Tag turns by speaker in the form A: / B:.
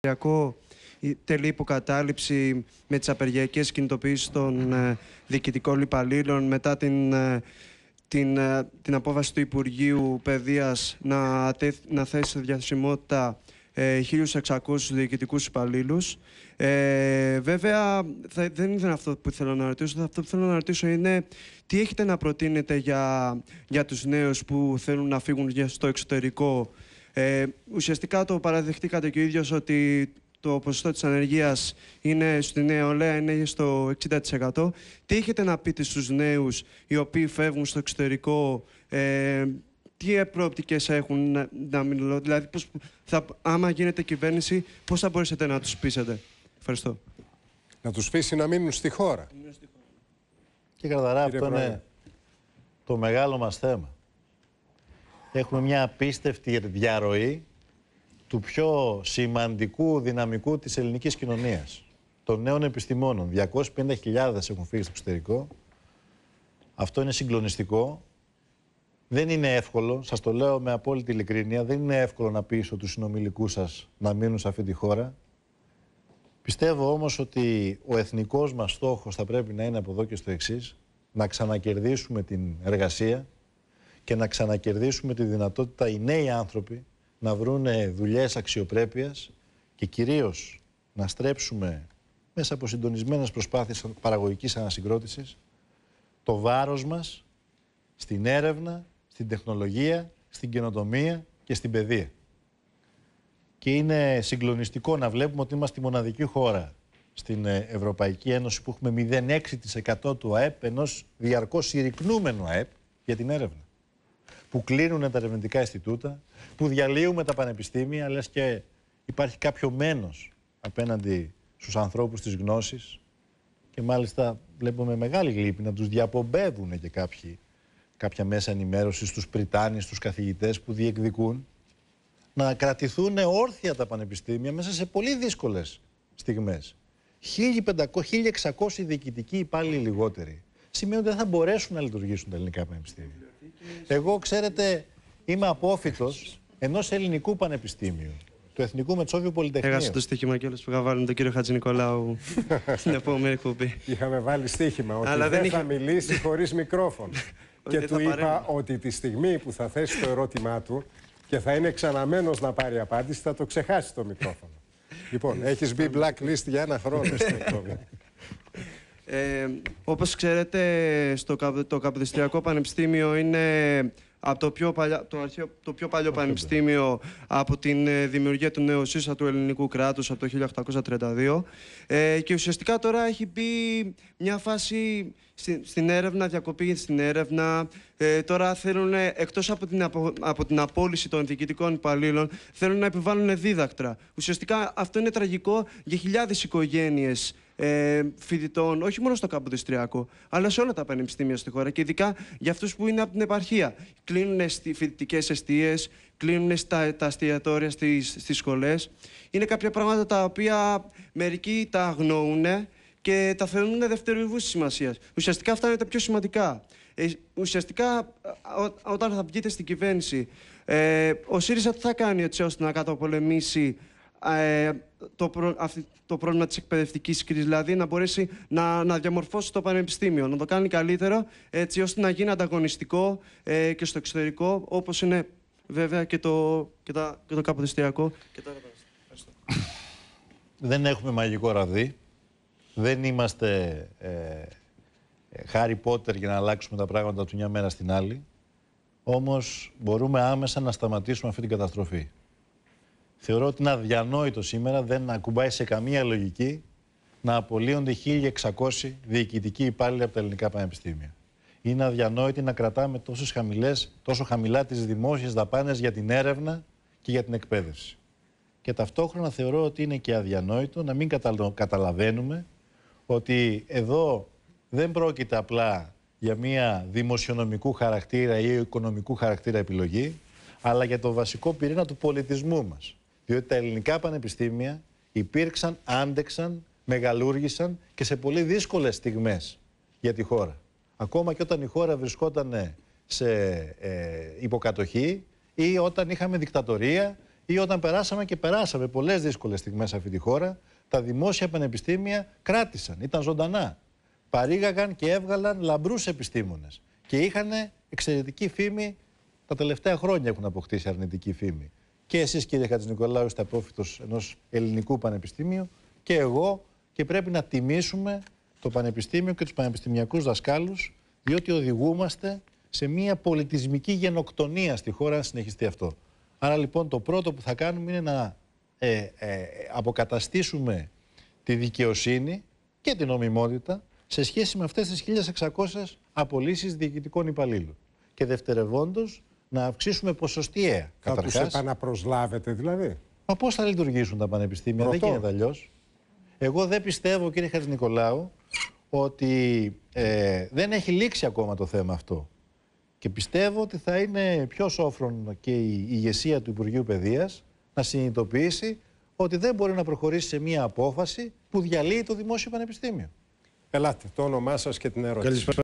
A: Κυριακό τελεί υποκατάληψη με τις απεργιακές κινητοποιήσεις των ε, διοικητικών υπαλλήλων μετά την, ε, την, ε, την απόφαση του Υπουργείου Παιδείας να, να θέσει σε διαθεσιμότητα 1.600 διοικητικούς υπαλλήλους. βέβαια, δεν είναι αυτό που θέλω να ρωτήσω. Αυτό που θέλω να ρωτήσω είναι τι έχετε να προτείνετε για, για τους νέους που θέλουν να φύγουν στο εξωτερικό ε, ουσιαστικά το παραδεχτήκατε και ο ίδιος ότι το ποσοστό της ανεργίας είναι στην νεολαία είναι στο 60%. Τι έχετε να πείτε στους νέους οι οποίοι φεύγουν στο εξωτερικό, ε, τι προοπτικές έχουν να, να δηλαδή πώς θα, άμα γίνεται κυβέρνηση, πώς
B: θα μπορέσετε να τους πείσετε. Ευχαριστώ. Να τους πείσει να μείνουν στη χώρα. Και καταρά αυτό είναι το μεγάλο μας θέμα έχουμε μια απίστευτη διαρροή του πιο σημαντικού δυναμικού της ελληνικής κοινωνίας, των νέων επιστημόνων. 250.000 έχουν φύγει στο εξωτερικό. Αυτό είναι συγκλονιστικό. Δεν είναι εύκολο, σας το λέω με απόλυτη ειλικρίνεια, δεν είναι εύκολο να πείσω τους συνομιλικούς σας να μείνουν σε αυτή τη χώρα. Πιστεύω όμως ότι ο εθνικός μας στόχος θα πρέπει να είναι από εδώ και στο εξής, να ξανακερδίσουμε την εργασία, και να ξανακερδίσουμε τη δυνατότητα οι νέοι άνθρωποι να βρουν δουλειές αξιοπρέπειας και κυρίως να στρέψουμε μέσα από συντονισμένες προσπάθειες παραγωγικής ανασυγκρότησης το βάρος μας στην έρευνα, στην τεχνολογία, στην καινοτομία και στην παιδεία. Και είναι συγκλονιστικό να βλέπουμε ότι είμαστε η μοναδική χώρα στην ε, Ευρωπαϊκή Ένωση που έχουμε 0,6% του ΑΕΠ ενός διαρκώς συρρυκνούμενου ΑΕΠ για την έρευνα που κλείνουν τα ερευνητικά Ινστιτούτα, που διαλύουμε τα πανεπιστήμια, λες και υπάρχει κάποιο μένος απέναντι στους ανθρώπους, της γνώσης. και μάλιστα βλέπουμε μεγάλη λύπη να τους διαπομπεύουν και κάποιοι, κάποια μέσα ενημέρωσης τους πριτάνει, τους καθηγητές, που διεκδικούν να κρατηθούν όρθια τα πανεπιστήμια μέσα σε πολύ δύσκολες στιγμές. 1.600 διοικητικοί υπάλληλοι λιγότεροι σημαίνει ότι δεν θα μπορέσουν να λειτουργήσουν τα ελληνικά πανεπιστήμια. Εγώ, ξέρετε, είμαι απόφυτος ενός ελληνικού πανεπιστήμιου. Του Εθνικού Μετσόβιου Πολυτεχνείου. Έχασε το
A: στοίχημα κιόλας που είχα βάλει τον κύριο Χατζη Νικολάου στην επόμενη εκπομπή. Είχαμε βάλει στοίχημα ότι Αλλά δεν, θα μιλήσει
B: χωρίς μικρόφωνο.
A: και του είπα
B: ότι τη στιγμή που θα θέσει το ερώτημά του και θα είναι ξαναμένος να πάρει απάντηση, θα το ξεχάσει το μικρόφωνο. λοιπόν, έχεις μπει blacklist για ένα χρόνο στην εκπομπή. Ε,
A: όπως ξέρετε, στο, το Καποδιστριακό Πανεπιστήμιο είναι από το πιο, παλιά, το, το πιο παλιό πανεπιστήμιο από την ε, δημιουργία του ΣΥΣΑ του ελληνικού κράτους από το 1832 ε, και ουσιαστικά τώρα έχει μπει μια φάση στην έρευνα, διακοπή στην έρευνα ε, τώρα θέλουν, εκτός από την, απο, από την απόλυση των διοικητικών υπαλλήλων θέλουν να επιβάλλουν δίδακτρα ουσιαστικά αυτό είναι τραγικό για χιλιάδες οικογένειες ε, φοιτητών, όχι μόνο στο Καποδιστριακό, αλλά σε όλα τα πανεπιστήμια στη χώρα και ειδικά για αυτούς που είναι από την επαρχία. Κλείνουν στι φοιτητικέ αιστείε, κλείνουν στα, τα αστιατόρια στι σχολές. Είναι κάποια πράγματα τα οποία μερικοί τα αγνοούν και τα θεωρούν δευτερευού σημασίας. Ουσιαστικά αυτά είναι τα πιο σημαντικά. Ε, ουσιαστικά, όταν θα βγείτε στην κυβέρνηση, ε, ο ΣΥΡΙΖΑ τι θα κάνει έτσι ώστε να καταπολεμήσει ε, το, το πρόβλημα της εκπαιδευτικής κρίσης, δηλαδή να μπορέσει να, να διαμορφώσει το πανεπιστήμιο, να το κάνει καλύτερο, έτσι ώστε να γίνει ανταγωνιστικό ε, και στο εξωτερικό, όπως είναι βέβαια και το, και τα, και το
B: Δεν έχουμε μαγικό ραβδί. Δεν είμαστε ε, Χάρι ε, Πότερ για να αλλάξουμε τα πράγματα του μια μέρα στην άλλη. Όμως μπορούμε άμεσα να σταματήσουμε αυτή την καταστροφή. Θεωρώ ότι είναι αδιανόητο σήμερα, δεν ακουμπάει σε καμία λογική να απολύονται 1.600 διοικητικοί υπάλληλοι από τα ελληνικά πανεπιστήμια. Είναι αδιανόητο να κρατάμε τόσες χαμηλές, τόσο χαμηλά τις δημόσιες δαπάνες για την έρευνα και για την εκπαίδευση. Και ταυτόχρονα θεωρώ ότι είναι και αδιανόητο να μην καταλαβαίνουμε ότι εδώ δεν πρόκειται απλά για μια δημοσιονομικού χαρακτήρα ή οικονομικού χαρακτήρα επιλογή, αλλά για το βασικό πυρήνα του πολιτισμού μας. Διότι τα ελληνικά πανεπιστήμια υπήρξαν, άντεξαν, μεγαλούργησαν και σε πολύ δύσκολες στιγμές για τη χώρα. Ακόμα και όταν η χώρα βρισκόταν σε ε, υποκατοχή ή όταν είχαμε δικτατορία ή όταν περάσαμε και περάσαμε πολλές δύσκολες στιγμές σε αυτή τη χώρα, τα δημόσια πανεπιστήμια κράτησαν, ήταν ζωντανά. Παρήγαγαν και έβγαλαν λαμπρούς επιστήμονες και είχαν εξαιρετική φήμη τα τελευταία χρόνια έχουν αποκτήσει αρνητική φήμη και εσείς κύριε Νικολάου είστε απόφυτος ενός ελληνικού πανεπιστήμιου και εγώ και πρέπει να τιμήσουμε το πανεπιστήμιο και τους πανεπιστημιακούς δασκάλους διότι οδηγούμαστε σε μια πολιτισμική γενοκτονία στη χώρα να συνεχιστεί αυτό. Άρα λοιπόν το πρώτο που θα κάνουμε είναι να ε, ε, αποκαταστήσουμε τη δικαιοσύνη και την νομιμότητα σε σχέση με αυτές τις 1600 απολύσεις διοικητικών υπαλλήλων. Και δευτερευόντως να αυξήσουμε ποσοστιαία. Ε, θα καταρχάς. επαναπροσλάβετε δηλαδή. Μα πώς θα λειτουργήσουν τα πανεπιστήμια, δεν γίνεται αλλιώς. Εγώ δεν πιστεύω κύριε Νικολάου, ότι ε, δεν έχει λήξει ακόμα το θέμα αυτό. Και πιστεύω ότι θα είναι πιο σόφρον και η ηγεσία του Υπουργείου Παιδείας να συνειδητοποιήσει ότι δεν μπορεί να προχωρήσει σε μία απόφαση που διαλύει το Δημόσιο Πανεπιστήμιο. Ελάτε, το όνομά σας και την ερώτηση.